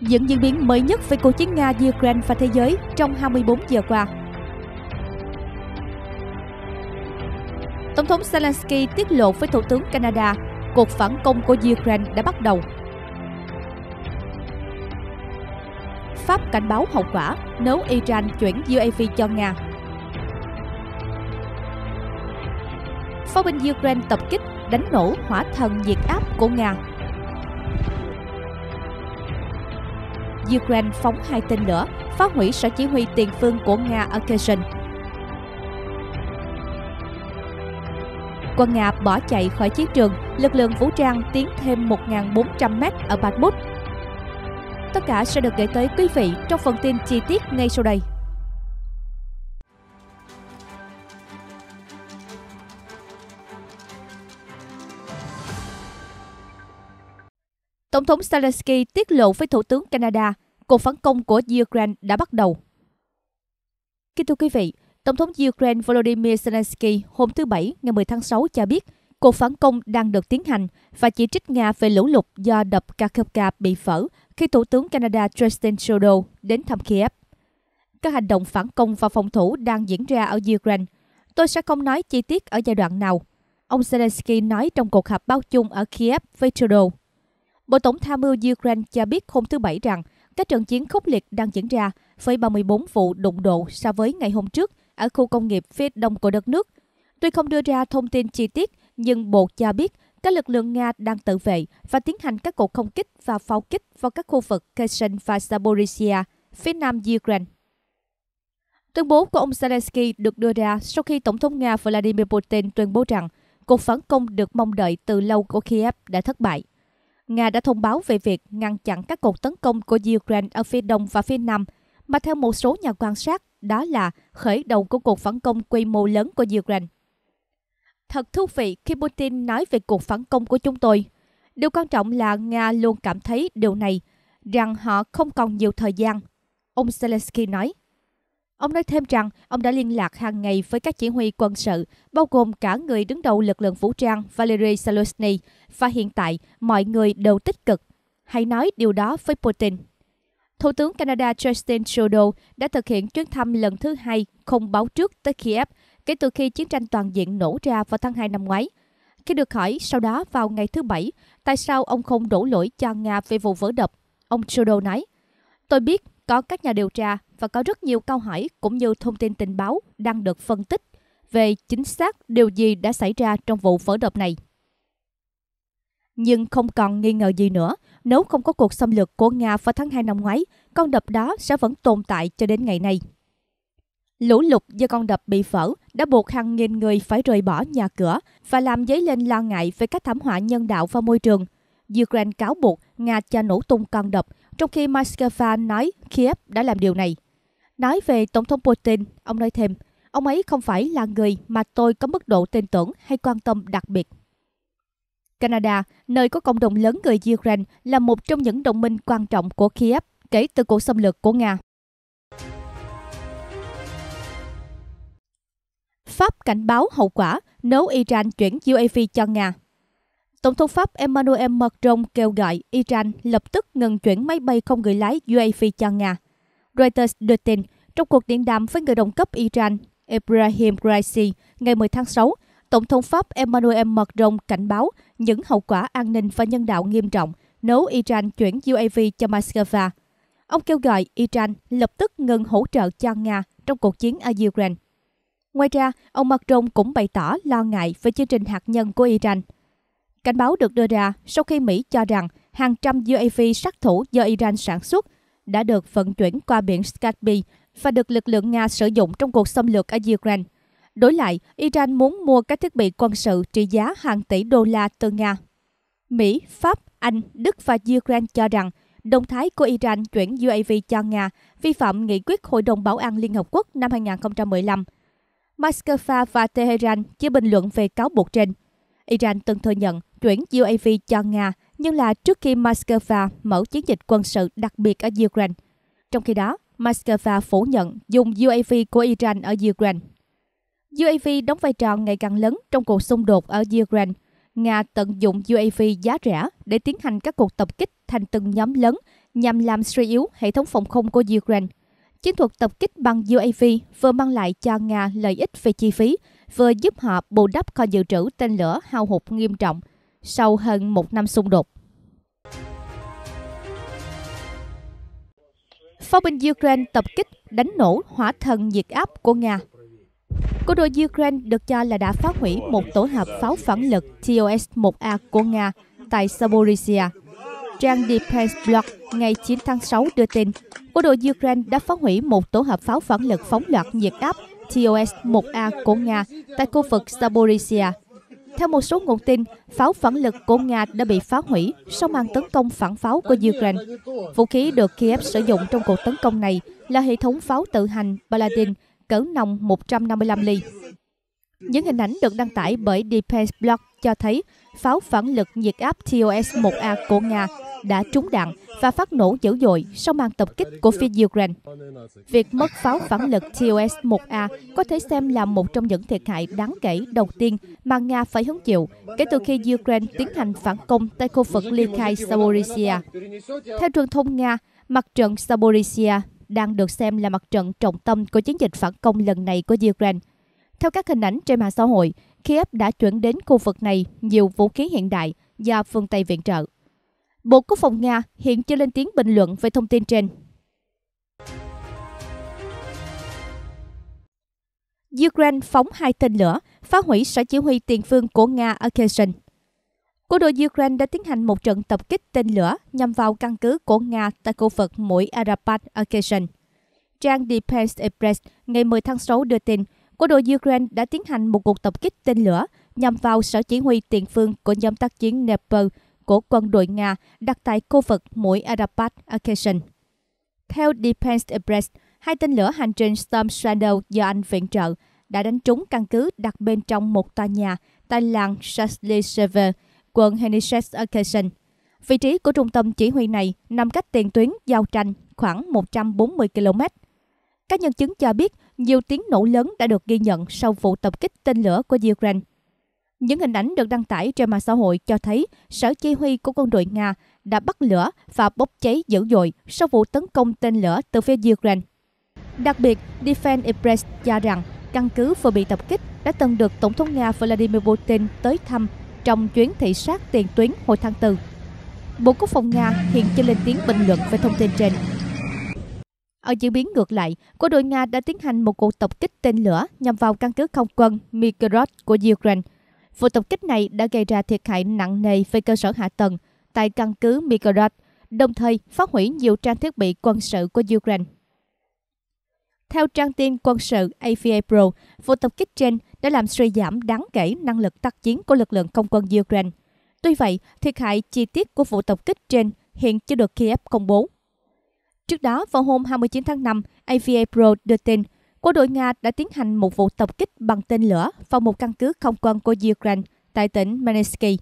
những diễn biến mới nhất về cuộc chiến Nga, Ukraine và thế giới trong 24 giờ qua. Tổng thống Zelensky tiết lộ với Thủ tướng Canada cuộc phản công của Ukraine đã bắt đầu. Pháp cảnh báo hậu quả nếu Iran chuyển UAV cho Nga. Pháo binh Ukraine tập kích đánh nổ hỏa thần diệt áp của Nga Ukraine phóng hai tên lửa, phá hủy sở chỉ huy tiền phương của Nga ở Kherson. Quân Nga bỏ chạy khỏi chiến trường, lực lượng vũ trang tiến thêm 1.400m ở Bakhmut. Tất cả sẽ được gửi tới quý vị trong phần tin chi tiết ngay sau đây. Tổng thống Zelensky tiết lộ với Thủ tướng Canada cuộc phản công của Ukraine đã bắt đầu. Kính thưa quý vị, Tổng thống Ukraine Volodymyr Zelensky hôm thứ Bảy ngày 10 tháng 6 cho biết cuộc phản công đang được tiến hành và chỉ trích Nga về lũ lụt do đập Kakhovka bị vỡ khi Thủ tướng Canada Justin Trudeau đến thăm Kiev. Các hành động phản công và phòng thủ đang diễn ra ở Ukraine. Tôi sẽ không nói chi tiết ở giai đoạn nào. Ông Zelensky nói trong cuộc họp báo chung ở Kiev với Trudeau. Bộ Tổng tham mưu Ukraine cho biết hôm thứ Bảy rằng các trận chiến khốc liệt đang diễn ra với 34 vụ đụng độ so với ngày hôm trước ở khu công nghiệp phía đông của đất nước. Tuy không đưa ra thông tin chi tiết, nhưng Bộ cho biết các lực lượng Nga đang tự vệ và tiến hành các cuộc không kích và pháo kích vào các khu vực Kherson và Zaporizhia, phía nam Ukraine. Tuyên bố của ông Zelensky được đưa ra sau khi Tổng thống Nga Vladimir Putin tuyên bố rằng cuộc phản công được mong đợi từ lâu của Kiev đã thất bại. Nga đã thông báo về việc ngăn chặn các cuộc tấn công của Ukraine ở phía đông và phía nam, mà theo một số nhà quan sát, đó là khởi đầu của cuộc phản công quy mô lớn của Ukraine. Thật thú vị khi Putin nói về cuộc phản công của chúng tôi. Điều quan trọng là Nga luôn cảm thấy điều này, rằng họ không còn nhiều thời gian. Ông Zelensky nói. Ông nói thêm rằng ông đã liên lạc hàng ngày với các chỉ huy quân sự, bao gồm cả người đứng đầu lực lượng vũ trang Valery Zelensky, và hiện tại mọi người đều tích cực. Hãy nói điều đó với Putin. Thủ tướng Canada Justin Trudeau đã thực hiện chuyến thăm lần thứ hai không báo trước tới Kiev kể từ khi chiến tranh toàn diện nổ ra vào tháng 2 năm ngoái. Khi được hỏi sau đó vào ngày thứ Bảy, tại sao ông không đổ lỗi cho Nga về vụ vỡ đập, ông Trudeau nói, Tôi biết có các nhà điều tra và có rất nhiều câu hỏi cũng như thông tin tình báo đang được phân tích về chính xác điều gì đã xảy ra trong vụ vỡ đập này. Nhưng không còn nghi ngờ gì nữa, nếu không có cuộc xâm lược của Nga vào tháng 2 năm ngoái, con đập đó sẽ vẫn tồn tại cho đến ngày nay. Lũ lụt do con đập bị phở đã buộc hàng nghìn người phải rời bỏ nhà cửa và làm dấy lên lo ngại về các thảm họa nhân đạo và môi trường. Ukraine cáo buộc Nga cho nổ tung con đập, trong khi Moscow nói Kiev đã làm điều này. Nói về Tổng thống Putin, ông nói thêm, ông ấy không phải là người mà tôi có mức độ tin tưởng hay quan tâm đặc biệt. Canada, nơi có cộng đồng lớn người Ukraine, là một trong những đồng minh quan trọng của Kiev kể từ cuộc xâm lược của Nga. Pháp cảnh báo hậu quả nếu Iran chuyển UAV cho Nga. Tổng thống Pháp Emmanuel Macron kêu gọi Iran lập tức ngừng chuyển máy bay không người lái UAV cho Nga – Reuters đưa tin, trong cuộc điện đàm với người đồng cấp Iran Ibrahim Raisi ngày 10 tháng 6, Tổng thống Pháp Emmanuel Macron cảnh báo những hậu quả an ninh và nhân đạo nghiêm trọng nếu Iran chuyển UAV cho Moscow. Ông kêu gọi Iran lập tức ngừng hỗ trợ cho Nga trong cuộc chiến ở Ukraine. Ngoài ra, ông Macron cũng bày tỏ lo ngại về chương trình hạt nhân của Iran. Cảnh báo được đưa ra sau khi Mỹ cho rằng hàng trăm UAV sát thủ do Iran sản xuất đã được vận chuyển qua biển Skype và được lực lượng Nga sử dụng trong cuộc xâm lược ở Ukraine. Đối lại, Iran muốn mua các thiết bị quân sự trị giá hàng tỷ đô la từ Nga. Mỹ, Pháp, Anh, Đức và Ukraine cho rằng động thái của Iran chuyển UAV cho Nga vi phạm nghị quyết Hội đồng Bảo an Liên Hợp Quốc năm 2015. Moscow và Tehran chưa bình luận về cáo buộc trên. Iran từng thừa nhận chuyển UAV cho Nga nhưng là trước khi Moscow mở chiến dịch quân sự đặc biệt ở Ukraine. Trong khi đó, Moscow phủ nhận dùng UAV của Iran ở Ukraine. UAV đóng vai trò ngày càng lớn trong cuộc xung đột ở Ukraine. Nga tận dụng UAV giá rẻ để tiến hành các cuộc tập kích thành từng nhóm lớn nhằm làm suy yếu hệ thống phòng không của Ukraine. Chiến thuật tập kích bằng UAV vừa mang lại cho Nga lợi ích về chi phí, vừa giúp họ bù đắp kho dự trữ tên lửa hao hụt nghiêm trọng sau hơn một năm xung đột. Pháo binh Ukraine tập kích đánh nổ hỏa thần nhiệt áp của Nga. Cố đội Ukraine được cho là đã phá hủy một tổ hợp pháo phản lực TOS-1A của Nga tại Saborizhia. Trang Defense Blog ngày 9 tháng 6 đưa tin, quân đội Ukraine đã phá hủy một tổ hợp pháo phản lực phóng loạt nhiệt áp TOS-1A của Nga tại khu vực Saborizhia, theo một số nguồn tin, pháo phản lực của Nga đã bị phá hủy sau màn tấn công phản pháo của Ukraine. Vũ khí được Kiev sử dụng trong cuộc tấn công này là hệ thống pháo tự hành Paladin cỡ nòng 155 ly. Những hình ảnh được đăng tải bởi Defense Blog cho thấy pháo phản lực nhiệt áp TOS-1A của Nga đã trúng đạn và phát nổ dữ dội sau màn tập kích của phía Ukraine. Việc mất pháo phản lực TOS-1A có thể xem là một trong những thiệt hại đáng kể đầu tiên mà Nga phải hứng chịu kể từ khi Ukraine tiến hành phản công tại khu vực Likai Saborisia. Theo truyền thông Nga, mặt trận Saborisia đang được xem là mặt trận trọng tâm của chiến dịch phản công lần này của Ukraine. Theo các hình ảnh trên mạng xã hội, Kiev đã chuyển đến khu vực này nhiều vũ khí hiện đại do phương Tây viện trợ. Bộ Quốc phòng Nga hiện chưa lên tiếng bình luận về thông tin trên. Ukraine phóng hai tên lửa, phá hủy sở chỉ huy tiền phương của Nga ở Kherson. Quân đội Ukraine đã tiến hành một trận tập kích tên lửa nhằm vào căn cứ của Nga tại khu vực mũi Arapat ở Kherson. Trang Defense Express ngày 10 tháng 6 đưa tin, quân đội Ukraine đã tiến hành một cuộc tập kích tên lửa nhằm vào sở chỉ huy tiền phương của nhóm tác chiến Dnepr của quân đội Nga đặt tại khu vực mũi Arapat Acacian. Theo Defense Express, hai tên lửa hành trình Storm Shadow do Anh viện trợ đã đánh trúng căn cứ đặt bên trong một tòa nhà tại làng Shaslisever, quận Henishes Acacian. Vị trí của trung tâm chỉ huy này nằm cách tiền tuyến giao tranh khoảng 140 km. Các nhân chứng cho biết nhiều tiếng nổ lớn đã được ghi nhận sau vụ tập kích tên lửa của Ukraine. Những hình ảnh được đăng tải trên mạng xã hội cho thấy sở chỉ huy của quân đội Nga đã bắt lửa và bốc cháy dữ dội sau vụ tấn công tên lửa từ phía Ukraine. Đặc biệt, Defense Express cho rằng căn cứ vừa bị tập kích đã từng được Tổng thống Nga Vladimir Putin tới thăm trong chuyến thị sát tiền tuyến hồi tháng 4. Bộ Quốc phòng Nga hiện chưa lên tiếng bình luận về thông tin trên. Ở diễn biến ngược lại, quân đội Nga đã tiến hành một cuộc tập kích tên lửa nhằm vào căn cứ không quân Mikrod của Ukraine Vụ tập kích này đã gây ra thiệt hại nặng nề về cơ sở hạ tầng tại căn cứ Migorod, đồng thời phá hủy nhiều trang thiết bị quân sự của Ukraine. Theo trang tin quân sự AFA Pro, vụ tập kích trên đã làm suy giảm đáng kể năng lực tác chiến của lực lượng không quân Ukraine. Tuy vậy, thiệt hại chi tiết của vụ tập kích trên hiện chưa được Kiev công bố. Trước đó, vào hôm 29 tháng 5, AFA Pro đưa tin quân đội Nga đã tiến hành một vụ tập kích bằng tên lửa vào một căn cứ không quân của Ukraine tại tỉnh Manesky.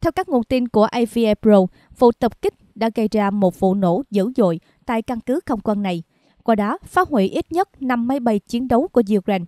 Theo các nguồn tin của AVA Pro, vụ tập kích đã gây ra một vụ nổ dữ dội tại căn cứ không quân này, qua đó phá hủy ít nhất 5 máy bay chiến đấu của Ukraine.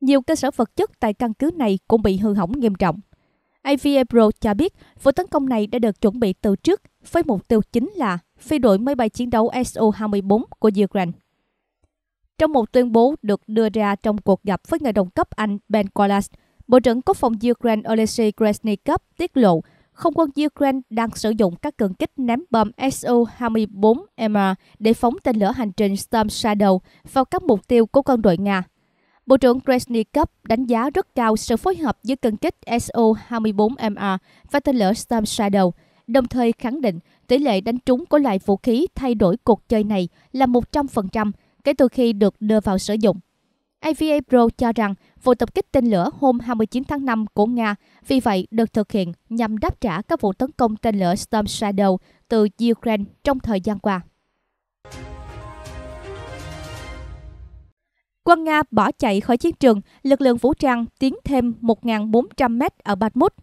Nhiều cơ sở vật chất tại căn cứ này cũng bị hư hỏng nghiêm trọng. AVA Pro cho biết vụ tấn công này đã được chuẩn bị từ trước với mục tiêu chính là phi đội máy bay chiến đấu Su-24 của Ukraine. Trong một tuyên bố được đưa ra trong cuộc gặp với người đồng cấp Anh Ben Wallace, Bộ trưởng Quốc phòng Ukraine Oleksiy Krasnikov tiết lộ không quân Ukraine đang sử dụng các cơn kích ném bom Su-24M để phóng tên lửa hành trình Storm Shadow vào các mục tiêu của quân đội Nga. Bộ trưởng Krasnikov đánh giá rất cao sự phối hợp giữa cân kích Su-24M và tên lửa Storm Shadow, đồng thời khẳng định tỷ lệ đánh trúng của loại vũ khí thay đổi cuộc chơi này là 100%, kể từ khi được đưa vào sử dụng. AVA Pro cho rằng vụ tập kích tên lửa hôm 29 tháng 5 của Nga vì vậy được thực hiện nhằm đáp trả các vụ tấn công tên lửa Storm Shadow từ Ukraine trong thời gian qua. Quân Nga bỏ chạy khỏi chiến trường, lực lượng vũ trang tiến thêm 1.400 mét ở Bakhmut.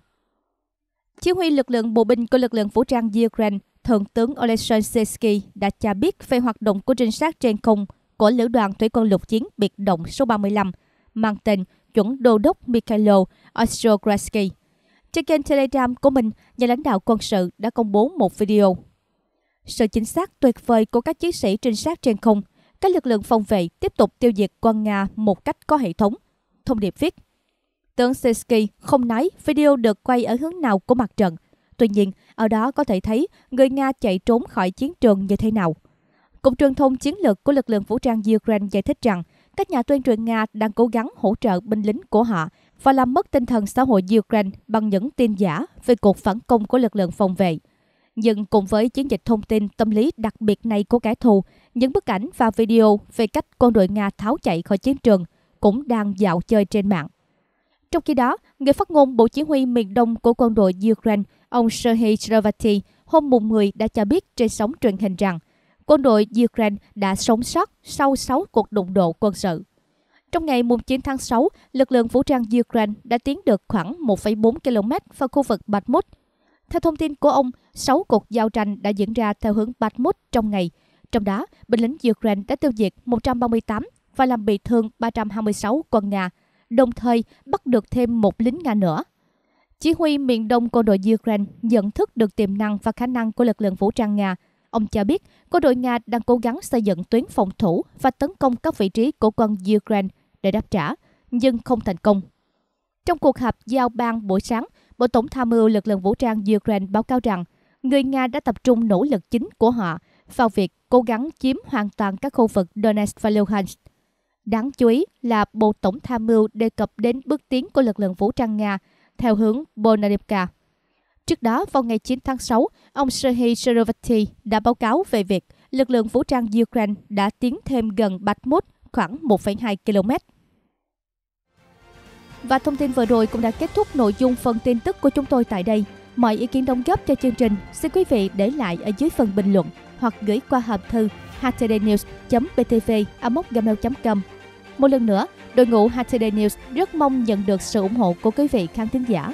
Chỉ huy lực lượng bộ binh của lực lượng vũ trang Ukraine, Thượng tướng Oleksandr Sesky đã cho biết về hoạt động của trinh sát trên không của Lữ đoàn Thủy quân lục chiến biệt động số 35 mang tên chuẩn đô đốc Mikhailo Ostrogradski. Trên kênh Telegram của mình, nhà lãnh đạo quân sự đã công bố một video. Sự chính xác tuyệt vời của các chiến sĩ trinh sát trên không, các lực lượng phòng vệ tiếp tục tiêu diệt quân Nga một cách có hệ thống. Thông điệp viết, Tướng Sesky không nói video được quay ở hướng nào của mặt trận. Tuy nhiên, ở đó có thể thấy người Nga chạy trốn khỏi chiến trường như thế nào. Cục truyền thông chiến lược của lực lượng vũ trang Ukraine giải thích rằng các nhà tuyên truyền Nga đang cố gắng hỗ trợ binh lính của họ và làm mất tinh thần xã hội Ukraine bằng những tin giả về cuộc phản công của lực lượng phòng vệ. Nhưng cùng với chiến dịch thông tin tâm lý đặc biệt này của kẻ thù, những bức ảnh và video về cách quân đội Nga tháo chạy khỏi chiến trường cũng đang dạo chơi trên mạng. Trong khi đó, người phát ngôn Bộ Chỉ huy miền Đông của quân đội Ukraine, ông Serhiy Shravati, hôm mùng 10 đã cho biết trên sóng truyền hình rằng – quân đội Ukraine đã sống sót sau 6 cuộc đụng độ quân sự. Trong ngày 9 tháng 6, lực lượng vũ trang Ukraine đã tiến được khoảng 1,4 km vào khu vực Bakhmut. Theo thông tin của ông, 6 cuộc giao tranh đã diễn ra theo hướng Bakhmut trong ngày. Trong đó, binh lính Ukraine đã tiêu diệt 138 và làm bị thương 326 quân Nga, đồng thời bắt được thêm một lính Nga nữa. Chỉ huy miền đông quân đội Ukraine nhận thức được tiềm năng và khả năng của lực lượng vũ trang Nga – Ông cho biết, quân đội Nga đang cố gắng xây dựng tuyến phòng thủ và tấn công các vị trí của quân Ukraine để đáp trả, nhưng không thành công. Trong cuộc họp giao ban buổi sáng, Bộ Tổng tham mưu lực lượng vũ trang Ukraine báo cáo rằng người Nga đã tập trung nỗ lực chính của họ vào việc cố gắng chiếm hoàn toàn các khu vực Donetsk và Luhansk. Đáng chú ý là Bộ Tổng tham mưu đề cập đến bước tiến của lực lượng vũ trang Nga theo hướng Bonarivka. Trước đó, vào ngày 9 tháng 6, ông Serhiy Serovati đã báo cáo về việc lực lượng vũ trang Ukraine đã tiến thêm gần Bakhmut khoảng 1,2 km. Và thông tin vừa rồi cũng đã kết thúc nội dung phần tin tức của chúng tôi tại đây. Mọi ý kiến đóng góp cho chương trình xin quý vị để lại ở dưới phần bình luận hoặc gửi qua hộp thư htdnews.btv.gmail.com Một lần nữa, đội ngũ HTD News rất mong nhận được sự ủng hộ của quý vị khán thính giả